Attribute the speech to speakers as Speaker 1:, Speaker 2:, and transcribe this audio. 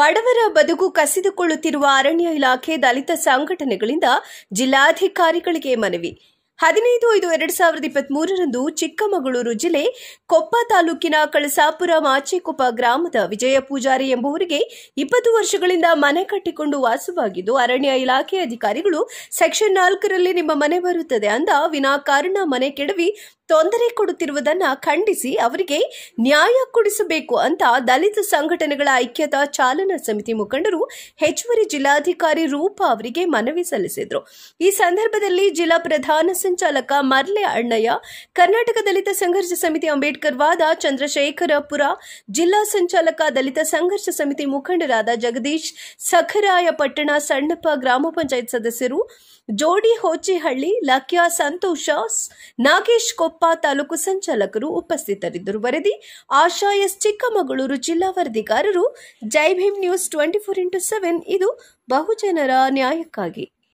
Speaker 1: ಬಡವರ ಬದುಕು ಕಸಿದುಕೊಳ್ಳುತ್ತಿರುವ ಅರಣ್ಯ ಇಲಾಖೆ ದಲಿತ ಸಂಘಟನೆಗಳಿಂದ ಜಿಲ್ಲಾಧಿಕಾರಿಗಳಿಗೆ ಮನವಿ ಹದಿನೈದು ಐದು ಎರಡು ಸಾವಿರದ ಇಪ್ಪತ್ತ್ ಚಿಕ್ಕಮಗಳೂರು ಜಿಲ್ಲೆ ಕೊಪ್ಪ ತಾಲೂಕಿನ ಕಳಸಾಪುರ ಮಾಚಿಕೊಪ್ಪ ಗ್ರಾಮದ ವಿಜಯ ಪೂಜಾರಿ ಎಂಬುವರಿಗೆ ಇಪ್ಪತ್ತು ವರ್ಷಗಳಿಂದ ಮನೆ ಕಟ್ಟಿಕೊಂಡು ವಾಸವಾಗಿದ್ದು ಅರಣ್ಯ ಇಲಾಖೆ ಅಧಿಕಾರಿಗಳು ಸೆಕ್ಷನ್ ನಾಲ್ಕರಲ್ಲಿ ನಿಮ್ಮ ಮನೆ ಬರುತ್ತದೆ ಅಂದ ವಿನಾಕಾರಣ ಮನೆ ಕೆಡವಿ ತೊಂದರೆ ಕೊಡುತ್ತಿರುವುದನ್ನು ಖಂಡಿಸಿ ಅವರಿಗೆ ನ್ಯಾಯ ಕೊಡಿಸಬೇಕು ಅಂತ ದಲಿತ ಸಂಘಟನೆಗಳ ಐಕ್ಯತಾ ಚಾಲನಾ ಸಮಿತಿ ಮುಖಂಡರು ಹೆಚ್ಚುವರಿ ಜಿಲ್ಲಾಧಿಕಾರಿ ರೂಪಾ ಅವರಿಗೆ ಮನವಿ ಸಲ್ಲಿಸಿದರು ಈ ಸಂದರ್ಭದಲ್ಲಿ ಜಿಲ್ಲಾ ಪ್ರಧಾನ ಸಂಚಾಲಕ ಮರ್ಲೆ ಅಣ್ಣಯ್ಯ ಕರ್ನಾಟಕ ದಲಿತ ಸಂಘರ್ಷ ಸಮಿತಿ ಅಂಬೇಡ್ಕರ್ ವಾದ ಚಂದ್ರಶೇಖರಪುರ ಜಿಲ್ಲಾ ಸಂಚಾಲಕ ದಲಿತ ಸಂಘರ್ಷ ಸಮಿತಿ ಮುಖಂಡರಾದ ಜಗದೀಶ್ ಸಖರಾಯ ಪಟ್ಟಣ ಸಣ್ಣಪ್ಪ ಗ್ರಾಮ ಪಂಚಾಯತ್ ಸದಸ್ಯರು ಜೋಡಿ ಹೋಚಿಹಳ್ಳಿ ಲಕ್ಯಾ ಸಂತೋಷ ನಾಗೇಶ್ ಕೊಪ್ಪ ಕೊಪ್ಪ ತಾಲೂಕು ಸಂಚಾಲಕರು ಉಪಸ್ಥಿತರಿದ್ದರು ವರದಿ ಆಶಾ ಎಸ್ ಚಿಕ್ಕಮಗಳೂರು ಜಿಲ್ಲಾ ವರದಿಗಾರರು Jai Bhim news twenty four into seven ಇದು ಬಹುಜನರ ನ್ಯಾಯಕ್ಕಾಗಿ